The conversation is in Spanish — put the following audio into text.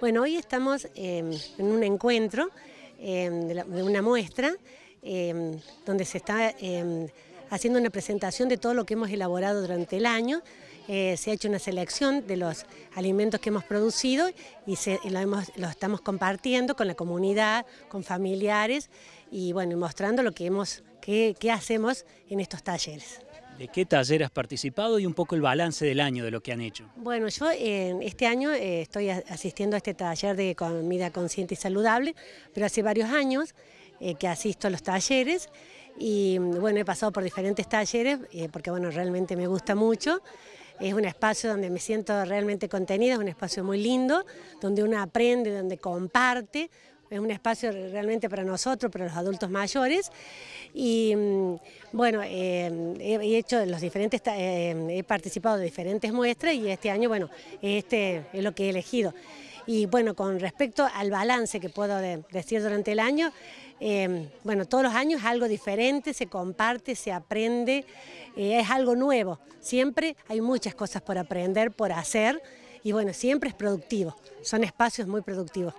Bueno, hoy estamos em, en un encuentro em, de, una muestra em, donde se está haciendo una presentación de todo lo que hemos elaborado durante el año. Eh, se ha hecho una selección de los alimentos que hemos producido y se, lo, estamos compartiendo con la comunidad, con familiares y bueno, mostrando lo que qué hacemos en estos talleres. ¿De qué taller has participado y un poco el balance del año de lo que han hecho? Bueno, yo eh, este año eh, estoy asistiendo a este taller de comida consciente y saludable, pero hace varios años eh, que asisto a los talleres y mm, bueno, he pasado por diferentes talleres porque bueno, realmente me gusta mucho. Es un espacio donde me siento realmente contenida, es un espacio muy lindo, donde uno aprende, donde comparte, es un espacio realmente para nosotros, para los adultos mayores. Y mm, bueno, em, he hecho los diferentes, em, he participado de diferentes muestras y este año, bueno, este es lo que he elegido. Y bueno, con respecto al balance que puedo decir durante el año, em, bueno, todos los años es algo diferente, se comparte, se aprende, eh, es algo nuevo. Siempre hay muchas cosas por aprender, por hacer y bueno, siempre es productivo, son espacios muy productivos.